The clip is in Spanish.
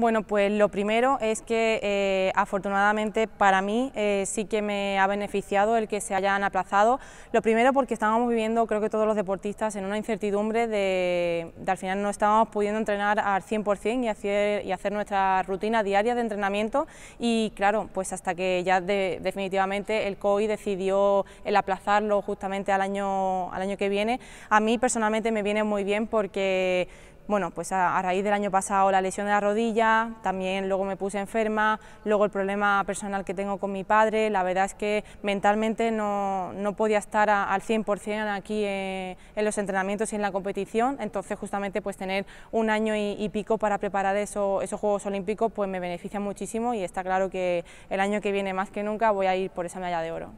Bueno, pues lo primero es que eh, afortunadamente para mí eh, sí que me ha beneficiado el que se hayan aplazado. Lo primero porque estábamos viviendo, creo que todos los deportistas, en una incertidumbre de, al final no estábamos pudiendo entrenar al 100% y hacer, y hacer nuestra rutina diaria de entrenamiento y claro, pues hasta que ya definitivamente el COI decidió el aplazarlo justamente al año, al año que viene, a mí personalmente me viene muy bien porque bueno, pues a, raíz del año pasado la lesión de la rodilla, también luego me puse enferma, luego el problema personal que tengo con mi padre, la verdad es que mentalmente no, podía estar al 100% aquí eh, en los entrenamientos y en la competición, entonces justamente pues tener un año y, pico para preparar eso, esos Juegos Olímpicos pues me beneficia muchísimo y está claro que el año que viene más que nunca voy a ir por esa medalla de oro.